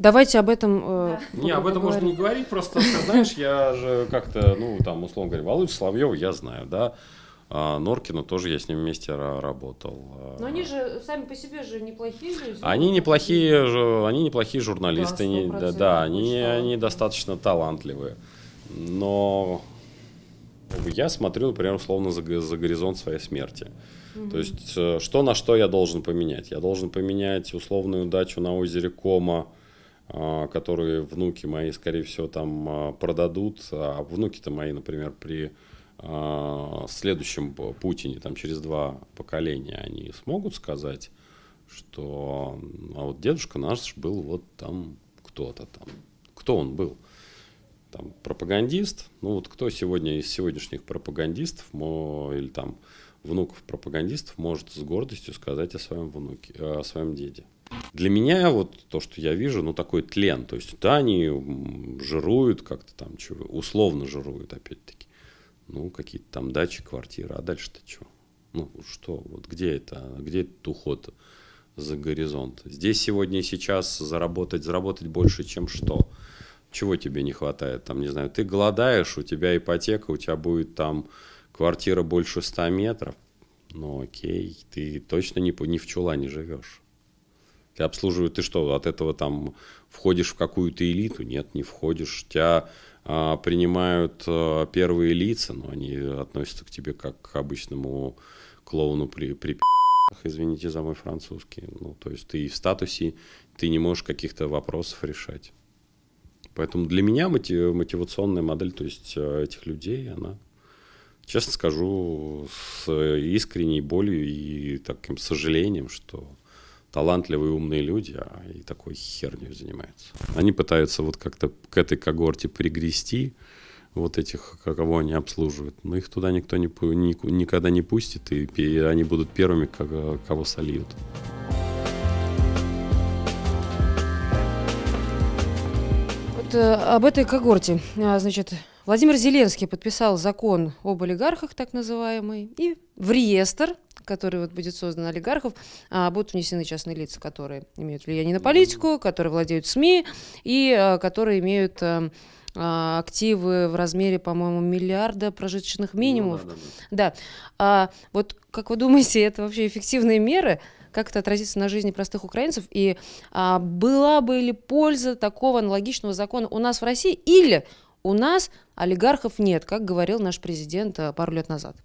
Давайте об этом... Э, да. Не, об этом можно не говорить, просто, знаешь, я же как-то, ну, там, условно говоря, Володю Соловьева я знаю, да, а Норкину тоже я с ним вместе работал. А. Но они же сами по себе же неплохие люди. Они неплохие, они неплохие журналисты, да, да, да они, они достаточно талантливые. Но я смотрю, например, условно за, за горизонт своей смерти. Угу. То есть э, что на что я должен поменять? Я должен поменять условную удачу на озере Кома а, которые внуки мои, скорее всего, там а, продадут. А внуки-то мои, например, при а, следующем Путине, там через два поколения, они смогут сказать, что а вот дедушка наш был вот там кто-то там. Кто он был? Там пропагандист. Ну вот кто сегодня из сегодняшних пропагандистов мо, или там внуков пропагандистов может с гордостью сказать о своем внуке, о своем деде? Для меня вот то, что я вижу, ну такой тлен. То есть да, они жируют как-то там, чего, условно жируют опять-таки. Ну, какие-то там дачи, квартиры, а дальше-то что? Ну, что, вот где это, где этот уход за горизонт? Здесь сегодня и сейчас заработать, заработать больше, чем что? Чего тебе не хватает? Там, не знаю, ты голодаешь, у тебя ипотека, у тебя будет там квартира больше 100 метров. Ну окей, ты точно не, не в чулане живешь. Тебя обслуживают, ты что, от этого там входишь в какую-то элиту? Нет, не входишь. Тебя а, принимают а, первые лица, но они относятся к тебе как к обычному клоуну при, при извините за мой французский. Ну, то есть ты в статусе, ты не можешь каких-то вопросов решать. Поэтому для меня мотивационная модель, то есть а, этих людей, она, честно скажу, с э, искренней болью и таким сожалением, что талантливые, умные люди, а и такой херню занимаются. Они пытаются вот как-то к этой когорте пригрести вот этих, кого они обслуживают. Но их туда никто не, никогда не пустит, и, и они будут первыми, кого сольют. Вот э, об этой когорте. А, значит, Владимир Зеленский подписал закон об олигархах, так называемый, и в реестр который вот будет создан олигархов, а, будут внесены частные лица, которые имеют влияние на политику, которые владеют СМИ и а, которые имеют а, активы в размере, по-моему, миллиарда прожиточных ну минимумов. Ну, да, да. да. А, вот как вы думаете, это вообще эффективные меры? Как это отразится на жизни простых украинцев? И а, была бы ли польза такого аналогичного закона у нас в России? Или у нас олигархов нет, как говорил наш президент э, пару лет назад.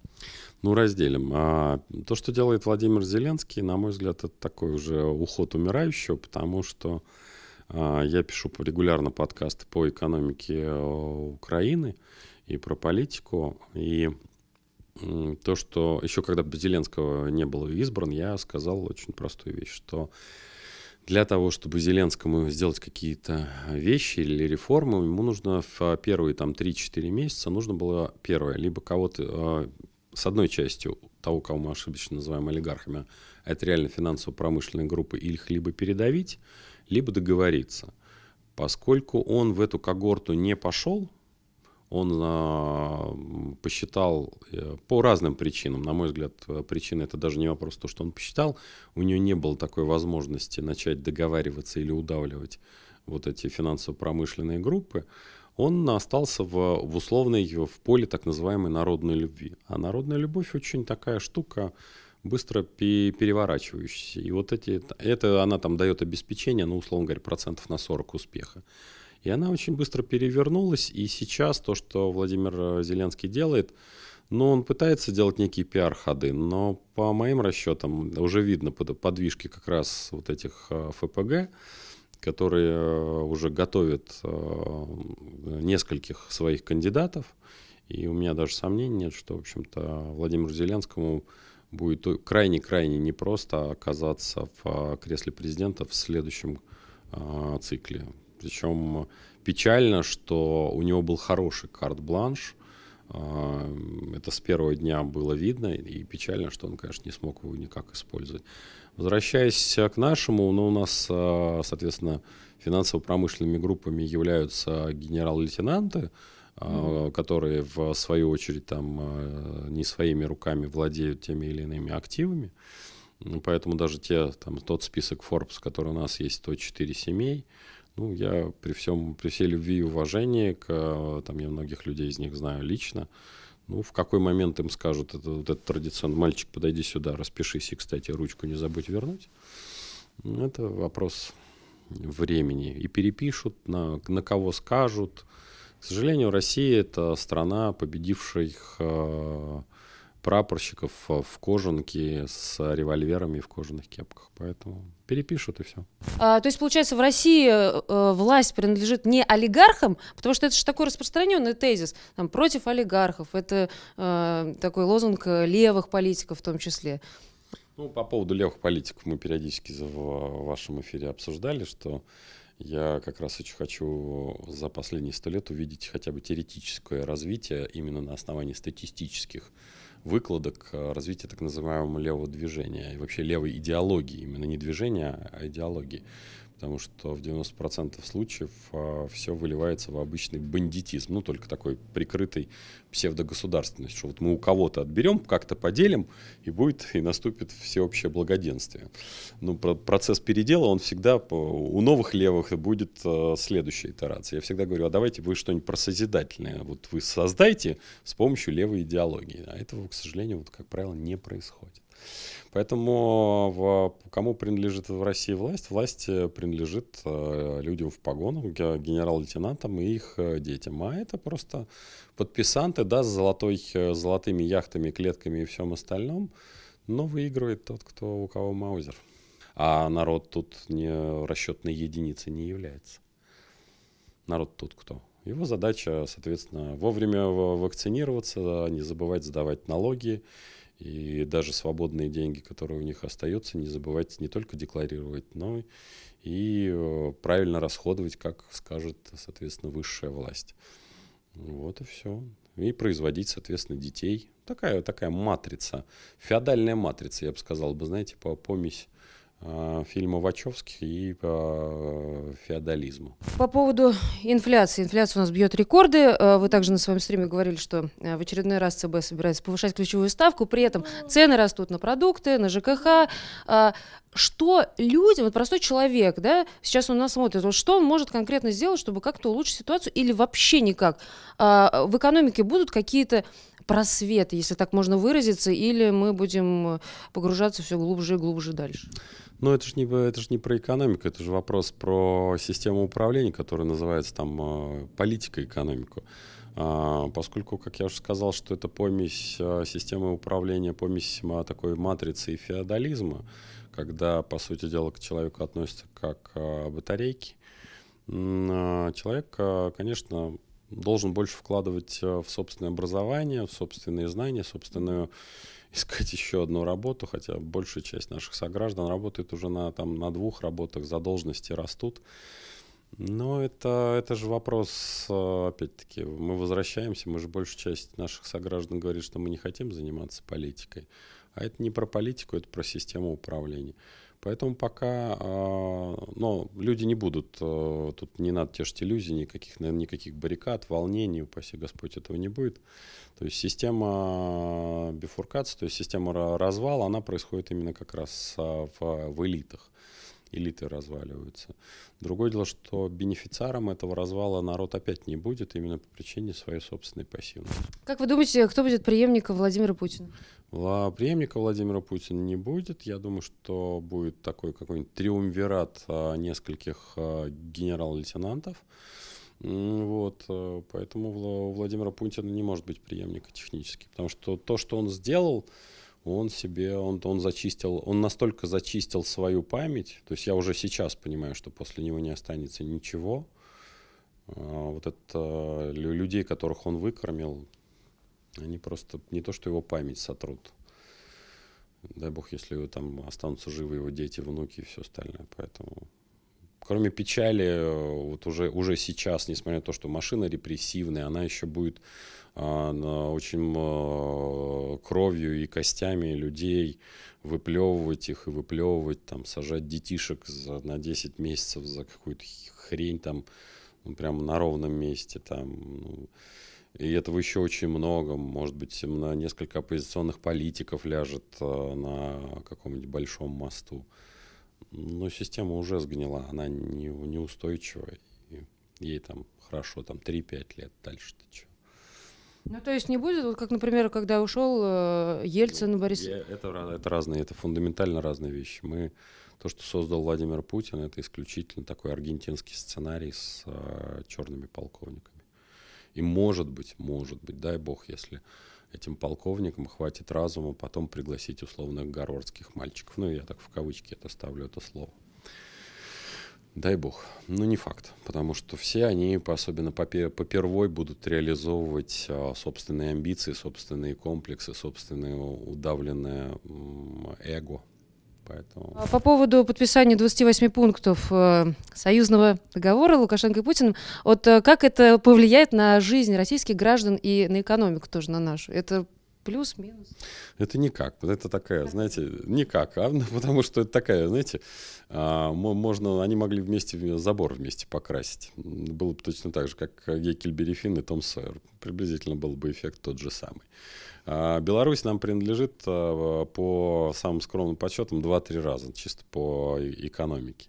Ну, разделим. А, то, что делает Владимир Зеленский, на мой взгляд, это такой уже уход умирающего, потому что а, я пишу регулярно подкасты по экономике э, Украины и про политику. И то, что еще когда Зеленского не был избран, я сказал очень простую вещь, что для того, чтобы Зеленскому сделать какие-то вещи или реформы, ему нужно в а, первые там 3-4 месяца нужно было первое, либо кого-то а, с одной частью того, кого мы ошибочно называем олигархами, а это реально финансово-промышленные группы, их либо передавить, либо договориться. Поскольку он в эту когорту не пошел, он а, посчитал э, по разным причинам, на мой взгляд, э, причина это даже не вопрос то, что он посчитал, у нее не было такой возможности начать договариваться или удавливать вот эти финансово-промышленные группы, он остался в, в условной, в поле так называемой народной любви. А народная любовь очень такая штука, быстро переворачивающаяся. И вот эти, это она там дает обеспечение, ну, условно говоря, процентов на 40 успеха. И она очень быстро перевернулась, и сейчас то, что Владимир э, Зеленский делает, ну, он пытается делать некие пиар-ходы, но по моим расчетам уже видно подвижки как раз вот этих э, ФПГ, которые э, уже готовят нескольких своих кандидатов. И у меня даже сомнений нет, что, в общем-то, Владимиру Зеленскому будет крайне-крайне непросто оказаться в кресле президента в следующем цикле. Причем э, печально, что у него был хороший карт-бланш. А, это с первого дня было видно, и печально, что он, конечно, не смог его никак использовать. Возвращаясь э, к нашему, ну, у нас, э, соответственно, финансово-промышленными группами являются генерал-лейтенанты, hmm которые в свою очередь там не своими руками владеют теми или иными активами. Поэтому даже те, там, тот список Forbes, который у нас есть, то 104 семей, ну, я при всем, при всей любви и уважении к, э, там, я многих людей из них знаю лично, ну, в какой момент им скажут, это, вот этот традиционный мальчик, подойди сюда, распишись, и, кстати, ручку не забудь вернуть. Ну, это вопрос времени. И перепишут, на, на кого скажут. К сожалению, Россия — это страна победивших э, прапорщиков э, в кожанке с револьверами в кожаных кепках. Поэтому перепишут и все. А, то есть, получается, в России э, э, власть принадлежит не олигархам, потому что это же такой распространенный тезис, там, против олигархов, это э, такой лозунг левых политиков в том числе. Ну, по поводу левых политиков мы периодически в вашем эфире обсуждали, что я как раз очень хочу за последние сто лет увидеть хотя бы теоретическое развитие именно на основании статистических выкладок э, развития так называемого левого движения и вообще левой идеологии, именно не движения, а идеологии потому что в 90% случаев а, все выливается в обычный бандитизм, ну, только такой прикрытый псевдогосударственность, что вот мы у кого-то отберем, как-то поделим, и будет, и наступит всеобщее благоденствие. Но ну, про процесс передела, он всегда по, у новых левых будет а, следующая итерация. Я всегда говорю, а давайте вы что-нибудь просозидательное вот вы создайте с помощью левой идеологии. А этого, к сожалению, вот, как правило, не происходит. Поэтому в, кому принадлежит в России власть? Власть э, принадлежит э, людям в погонах, генерал-лейтенантам и их э, детям. А это просто подписанты, да, с золотой, золотыми яхтами, клетками и всем остальным, но выигрывает тот, кто у кого маузер. А народ тут не расчетной единицей не является. Народ тут кто? Его задача, соответственно, вовремя вакцинироваться, а не забывать сдавать налоги, и даже свободные деньги, которые у них остаются, не забывайте не только декларировать, но и э, правильно расходовать, как скажет, соответственно, высшая власть. Вот и все. И производить, соответственно, детей. Такая, такая матрица, феодальная матрица, я бы сказал бы, знаете, по помесь Э, фильма Вачовских и по феодализму. По поводу инфляции. Инфляция у нас бьет рекорды. Э, вы также на своем стриме говорили, что э, в очередной раз ЦБ собирается повышать ключевую ставку, при этом цены растут на продукты, на ЖКХ. Что люди, вот простой человек, да, сейчас он нас смотрит, вот что он может конкретно сделать, чтобы как-то улучшить ситуацию или вообще никак? В экономике будут какие-то просвет, если так можно выразиться, или мы будем э, погружаться все глубже и глубже дальше? Ну, это же не, это ж не про экономику, это же вопрос про систему управления, которая называется там э, политика экономику. А, поскольку, как я уже сказал, что это помесь э, системы управления, помесь а, такой матрицы и феодализма, когда, по сути дела, к человеку относятся как батарейки, а, человек, конечно, должен больше вкладывать э, в собственное образование, в собственные знания, в собственную искать еще одну работу, хотя большая часть наших сограждан работает уже на, там, на двух работах, задолженности растут. Но это, это же вопрос, э, опять-таки, мы возвращаемся, мы же большая часть наших сограждан говорит, что мы не хотим заниматься политикой. А это не про политику, это про систему управления. Поэтому пока а, но люди не будут, э, тут не надо тешить иллюзий, никаких, наверное, никаких баррикад, волнений, упаси Господь, этого не будет. То есть система бифуркации, то есть система развала, она происходит именно как раз а, в, в элитах элиты разваливаются. Другое дело, что бенефициаром этого развала народ опять не будет именно по причине своей собственной пассивности. Как вы думаете, кто будет преемником Владимира Путина? Ла преемника Владимира Путина не будет. Я думаю, что будет такой какой-нибудь триумвират а, нескольких а, генерал-лейтенантов. Вот, э, поэтому у Владимира Путина не может быть преемника технически, потому что то, что он сделал, он себе, он, он зачистил, он настолько зачистил свою память, то есть я уже сейчас понимаю, что после него не останется ничего. А, вот это а, людей, которых он выкормил, они просто не то, что его память сотрут. Дай бог, если там останутся живы его дети, внуки и все остальное. Поэтому Кроме печали, э, вот уже, уже сейчас, несмотря на то, что машина репрессивная, она еще будет а, очень а, кровью и костями людей выплевывать их и выплевывать, там, сажать детишек за, на 10 месяцев за какую-то хрень там, ну, прямо на ровном месте там. Ну, и этого еще очень много. Может быть, на несколько оппозиционных политиков ляжет а, на каком-нибудь большом мосту. Но система уже сгнила, она не, неустойчива. ей там хорошо, там 3-5 лет дальше-то что. Ну, то есть не будет, вот как, например, когда ушел э, Ельцин, ну, Борис... это, это разные, это фундаментально разные вещи. Мы, то, что создал Владимир Путин, это исключительно такой аргентинский сценарий с э, черными полковниками. И может быть, может быть, дай бог, если этим полковникам хватит разума потом пригласить условных городских мальчиков. Ну, я так в кавычки это ставлю, это слово. Дай бог. Ну, не факт, потому что все они, особенно по первой, будут реализовывать а, собственные амбиции, собственные комплексы, собственное удавленное эго, Поэтому... А по поводу подписания 28 пунктов э, союзного договора Лукашенко и Путин, вот э, как это повлияет на жизнь российских граждан и на экономику тоже на нашу? Это Плюс-минус. Это никак. Это такая, знаете, никак. А, потому что это такая, знаете, а, можно, они могли вместе забор вместе покрасить. Было бы точно так же, как Геккельбери и Том Сойер. Приблизительно был бы эффект тот же самый. А, Беларусь нам принадлежит а, по самым скромным подсчетам 2-3 раза, чисто по экономике.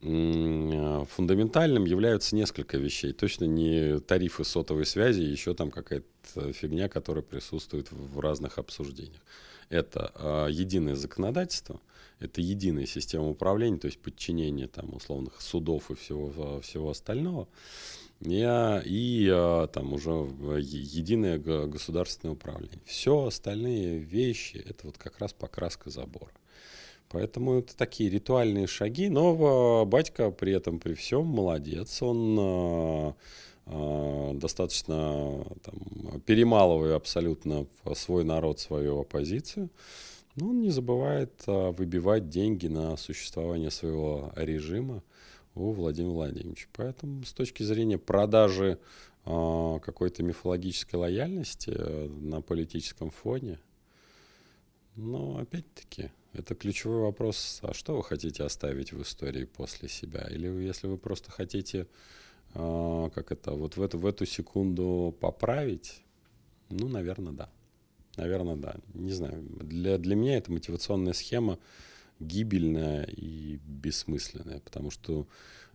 А, фундаментальным являются несколько вещей. Точно не тарифы сотовой связи, еще там какая-то фигня, которая присутствует в разных обсуждениях. Это а, единое законодательство, это единая система управления, то есть подчинение там условных судов и всего, а, всего остального. И, и там уже единое государственное управление. Все остальные вещи — это вот как раз покраска забора. Поэтому это такие ритуальные шаги, но а, батька при этом при всем молодец, он а, а, достаточно там, перемалывая абсолютно свой народ, свою оппозицию, но он не забывает выбивать деньги на существование своего режима у Владимира Владимировича. Поэтому с точки зрения продажи какой-то мифологической лояльности э, на политическом фоне – но опять-таки, это ключевой вопрос, а что вы хотите оставить в истории после себя? Или если вы просто хотите, э, как это, вот в эту, в эту секунду поправить, ну, наверное, да. Наверное, да. Не знаю. Для, для меня эта мотивационная схема гибельная и бессмысленная, потому что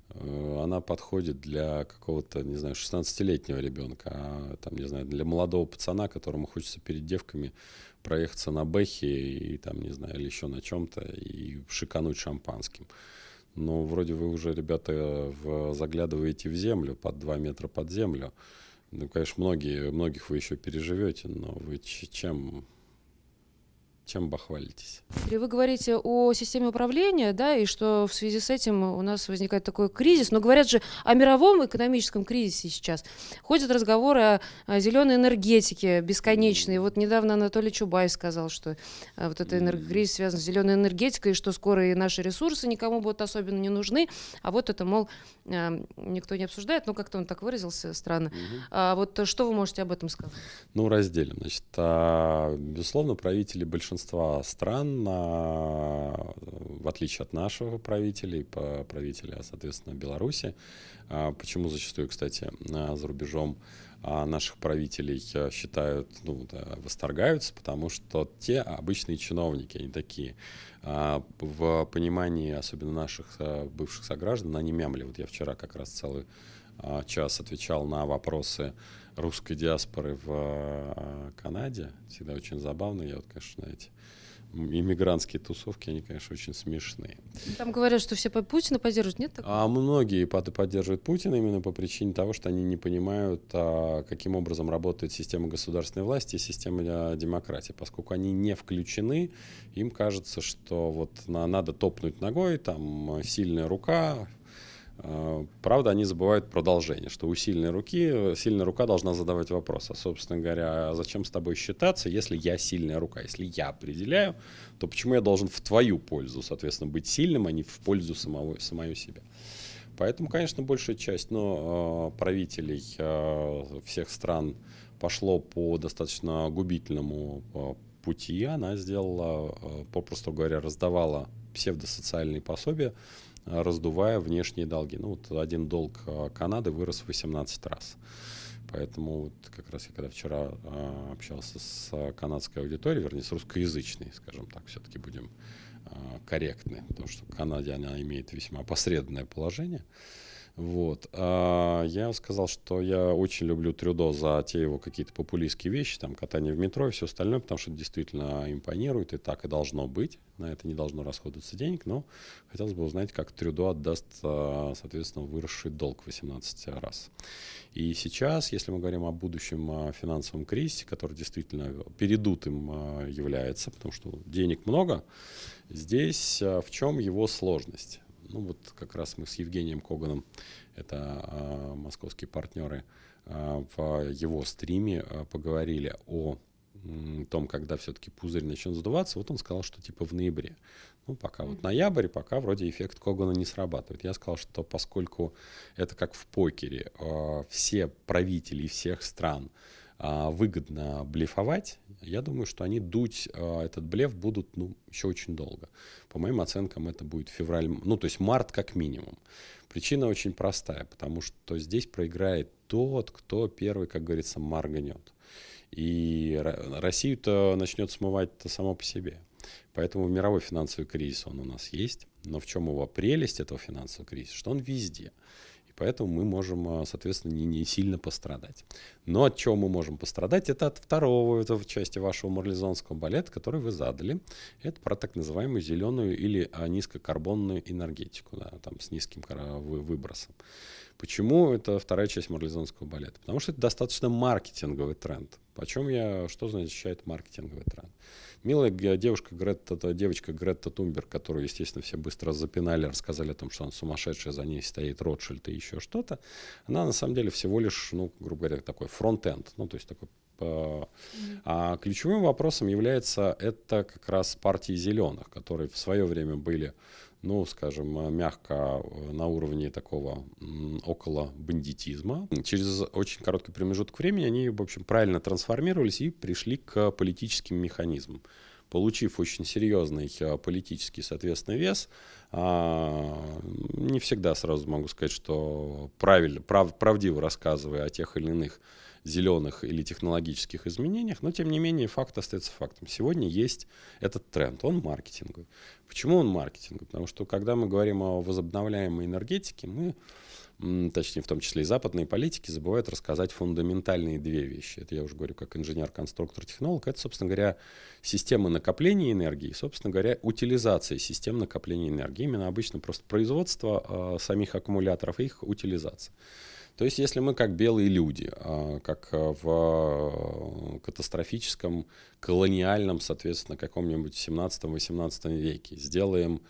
э, она подходит для какого-то, не знаю, 16-летнего ребенка, а там, не знаю, для молодого пацана, которому хочется перед девками проехаться на Бэхе и там, не знаю, или еще на чем-то и шикануть шампанским. Но вроде вы уже, ребята, в, заглядываете в землю, под 2 метра под землю. Ну, конечно, многие, многих вы еще переживете, но вы чем чем бахвалитесь. Вы говорите о системе управления, да, и что в связи с этим у нас возникает такой кризис. Но говорят же о мировом экономическом кризисе сейчас. Ходят разговоры о, зеленой энергетике бесконечной. Вот недавно Анатолий Чубай сказал, что э, вот этот энергокризис связан с зеленой энергетикой, и что скоро и наши ресурсы никому будут особенно не нужны. А вот это, мол, э, никто не обсуждает. Ну, как-то он так выразился странно. А вот что вы можете об этом сказать? Ну, разделим. Значит, а, безусловно, правители большинства большинства стран, а, в отличие от нашего правителя правителя, а, соответственно, Беларуси, а, почему зачастую, кстати, за рубежом наших правителей считают, ну, да, восторгаются, потому что те обычные чиновники, они такие. В понимании, особенно наших бывших сограждан, они мямли. Вот я вчера как раз целый час отвечал на вопросы русской диаспоры в э, Канаде. Всегда очень забавно. Я вот, конечно, знаете, иммигрантские тусовки, они, конечно, очень смешные. Там говорят, что все Путина поддерживают, нет такого? А многие поддерживают Путина именно по причине того, что они не понимают, а, каким образом работает система государственной власти и система э, демократии. Поскольку они не включены, им кажется, что вот надо топнуть ногой, там э, сильная рука, Правда, они забывают продолжение, что у сильной руки, сильная рука должна задавать вопрос, а, собственно говоря, зачем с тобой считаться, если я сильная рука, если я определяю, то почему я должен в твою пользу, соответственно, быть сильным, а не в пользу самого, самого себя. Поэтому, конечно, большая часть но, а, правителей а, всех стран пошло по достаточно губительному а, пути. Она сделала, попросту говоря, раздавала псевдосоциальные пособия раздувая внешние долги. Ну, вот один долг а, Канады вырос в 18 раз. Поэтому вот как раз я когда вчера а, общался с а, канадской аудиторией, вернее, с русскоязычной, скажем так, все-таки будем а, корректны, потому что Канаде она имеет весьма посредственное положение. Вот. А я сказал, что я очень люблю Трюдо за те его какие-то популистские вещи, там, катание в метро и все остальное, потому что это действительно импонирует, и так и должно быть. На это не должно расходоваться денег, но хотелось бы узнать, как Трюдо отдаст, а, соответственно, выросший долг 18 раз. И сейчас, если мы говорим о будущем а, финансовом кризисе, который действительно передутым а, является, потому что денег много, здесь в чем его сложность? Ну вот как раз мы с Евгением Коганом, это э, московские партнеры, э, в его стриме э, поговорили о том, когда все-таки пузырь начнет сдуваться, вот он сказал, что типа в ноябре. Ну, пока вот ноябрь, пока вроде эффект Когана не срабатывает. Я сказал, что поскольку это как в покере, все правители всех стран выгодно блефовать, я думаю, что они дуть а, этот блеф будут ну, еще очень долго. По моим оценкам, это будет февраль, ну, то есть март как минимум. Причина очень простая, потому что здесь проиграет тот, кто первый, как говорится, моргнет. И Россию-то начнет смывать-то само по себе. Поэтому мировой финансовый кризис, он у нас есть. Но в чем его прелесть этого финансового кризиса? Что он везде поэтому мы можем, а, соответственно, не, не сильно пострадать. Но от чего мы можем пострадать, это от второго это в части вашего марлезонского балета, который вы задали. Это про так называемую зеленую или а, низкокарбонную энергетику, да, там с низким выбросом. Почему это вторая часть марлезонского балета? Потому что это достаточно маркетинговый тренд. О я, что означает маркетинговый тренд? Милая девушка Гретта, девочка Гретта Тумбер, которую, естественно, все быстро запинали, рассказали о том, что она сумасшедшая, за ней стоит Ротшильд и еще что-то, она на самом деле всего лишь, ну, грубо говоря, такой фронт-энд, ну, то есть такой э, а ключевым вопросом является это как раз партии зеленых, которые в свое время были ну, скажем, э, мягко э, на уровне такого около бандитизма. Через очень короткий промежуток времени они, в общем, правильно трансформировались и пришли к политическим механизмам. Получив очень серьезный э, политический, соответственно, вес, а, не всегда сразу могу сказать, что правильно, прав, правдиво рассказывая о тех или иных зеленых или технологических изменениях, но тем не менее факт остается фактом. Сегодня есть этот тренд, он маркетинговый. Почему он маркетинговый? Потому что когда мы говорим о возобновляемой энергетике, мы точнее, в том числе и западные политики, забывают рассказать фундаментальные две вещи. Это я уже говорю как инженер-конструктор-технолог. Это, собственно говоря, система накопления энергии, собственно говоря, утилизация систем накопления энергии. Именно обычно просто производство э, самих аккумуляторов и их утилизация. То есть, если мы как белые люди, а, как а, в а, катастрофическом колониальном, соответственно, каком-нибудь 17-18 веке, сделаем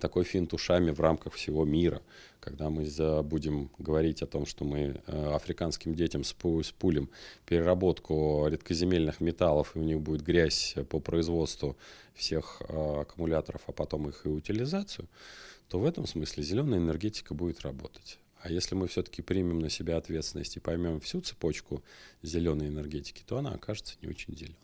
такой финт ушами в рамках всего мира, когда мы будем говорить о том, что мы э, африканским детям спулим переработку редкоземельных металлов, и у них будет грязь по производству всех аккумуляторов, а потом их и утилизацию, то в этом смысле зеленая энергетика будет работать. А если мы все-таки примем на себя ответственность и поймем всю цепочку зеленой энергетики, то она окажется не очень зеленой.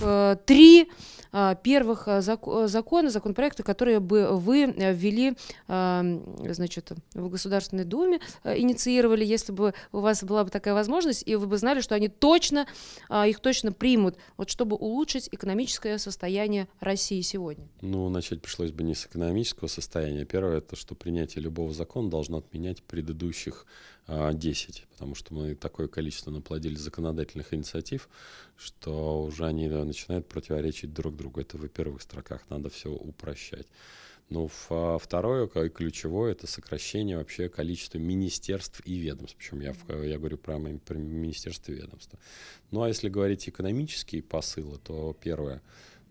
Э, три э, первых э, закон, закона, законопроекта, которые бы вы ввели эм, значит, в Государственной Думе, инициировали, если бы у вас была бы такая возможность, и вы бы знали, что они точно, их точно примут, вот чтобы улучшить экономическое состояние России сегодня? Ну, начать пришлось бы не с экономического состояния. Первое, это что принятие любого закона должно отменять предыдущих 10, а, потому что мы такое количество наплодили законодательных инициатив, что уже они да, начинают противоречить друг другу. Это в первых строках, надо все упрощать. Ну, второе, и ключевое, это сокращение вообще количества министерств и ведомств. Причем я, я говорю прямо про министерство и ведомства. Ну, а если говорить экономические посылы, то первое,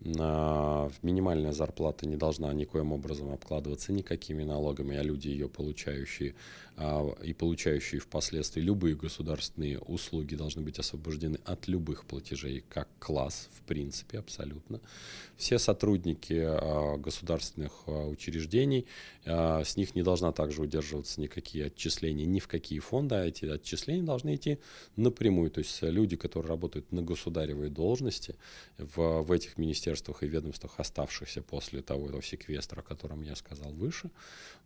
минимальная зарплата не должна никоим образом обкладываться никакими налогами, а люди, ее получающие, а, и получающие впоследствии любые государственные услуги должны быть освобождены от любых платежей как класс, в принципе, абсолютно. Все сотрудники а, государственных а, учреждений, с них не должна также удерживаться никакие отчисления ни в какие фонды, а эти отчисления должны идти напрямую. То есть люди, которые работают на государевой должности в, в этих министерствах и ведомствах, оставшихся после того, этого секвестра, о котором я сказал выше,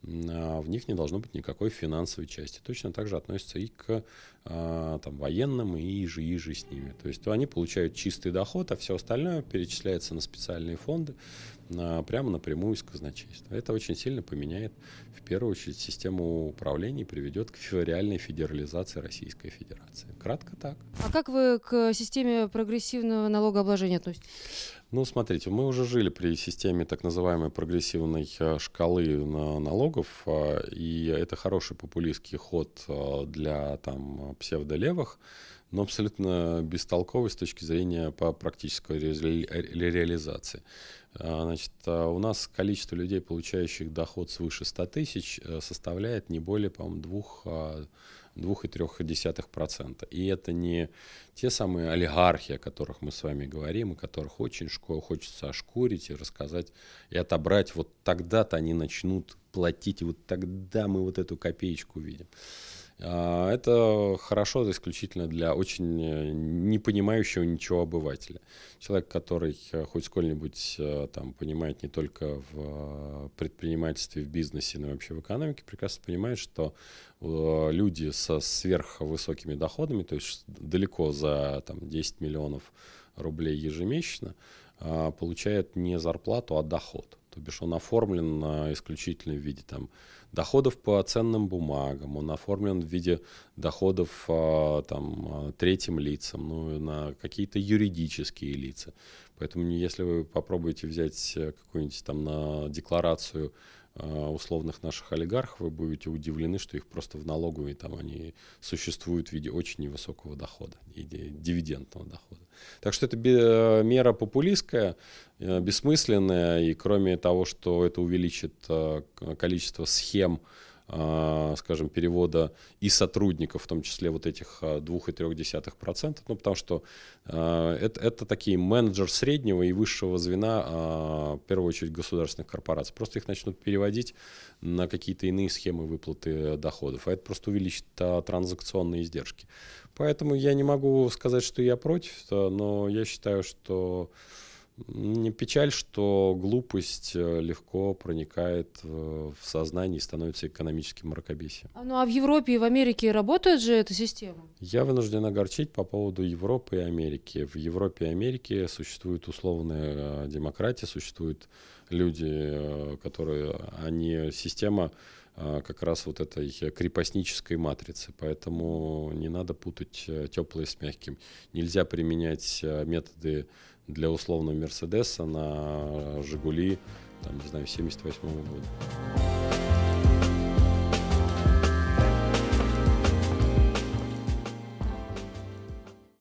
в них не должно быть никакой финансовой финансовой части. Точно так же относится и к а, там, военным, и же, и же с ними. То есть то они получают чистый доход, а все остальное перечисляется на специальные фонды, прямо напрямую из казначейства. Это очень сильно поменяет, в первую очередь, систему управления и приведет к реальной федерализации Российской Федерации. Кратко так. А как вы к системе прогрессивного налогообложения относитесь? Ну, смотрите, мы уже жили при системе так называемой прогрессивной э, шкалы налогов, э, и это хороший популистский ход э, для там псевдолевых, но абсолютно бестолковый с точки зрения по практической ре реализации. А, значит, а, у нас количество людей, получающих доход свыше 100 тысяч, э, составляет не более, по-моему, двух 2,3%. А, и это не те самые олигархи, о которых мы с вами говорим, и которых очень хочется ошкурить и рассказать, и отобрать. Вот тогда-то они начнут платить, и вот тогда мы вот эту копеечку увидим. А, это хорошо исключительно для очень э, не понимающего ничего обывателя. Человек, который э, хоть сколь-нибудь э, там понимает не только в предпринимательстве, в бизнесе, но и вообще в экономике, прекрасно понимает, что люди со сверхвысокими доходами, то есть далеко за там, 10 миллионов рублей ежемесячно, а, получает не зарплату, а доход. То бишь он оформлен исключительно в виде там доходов по ценным бумагам, он оформлен в виде доходов а, там, а, третьим лицам, ну, на какие-то юридические лица. Поэтому если вы попробуете взять э, какую-нибудь там на декларацию Э, условных наших олигархов, вы будете удивлены, что их просто в налоговые там они существуют в виде очень невысокого дохода и дивидендного дохода. Так что это э, мера популистская, э, бессмысленная, и кроме того, что это увеличит количество схем, а, скажем, перевода и сотрудников, в том числе вот этих 2,3%, а, ну, потому что а, это, это такие менеджер среднего и высшего звена, в первую очередь, государственных корпораций. Просто их начнут переводить на какие-то иные схемы выплаты доходов, а это просто увеличит транзакционные издержки. Поэтому я не могу сказать, что я против, но я считаю, что мне печаль, что глупость э, легко проникает в сознание и становится экономическим мракобесием. А, ну а в Европе и в Америке работает же эта система? Я вынужден огорчить по поводу Европы и Америки. В Европе и Америке существует условная э, демократия, существуют люди, э, которые, они, система как раз вот этой крепостнической матрицы. Поэтому не надо путать теплые с мягким. Нельзя применять методы для условного Мерседеса на Жигули, там, не знаю, 78 -го года.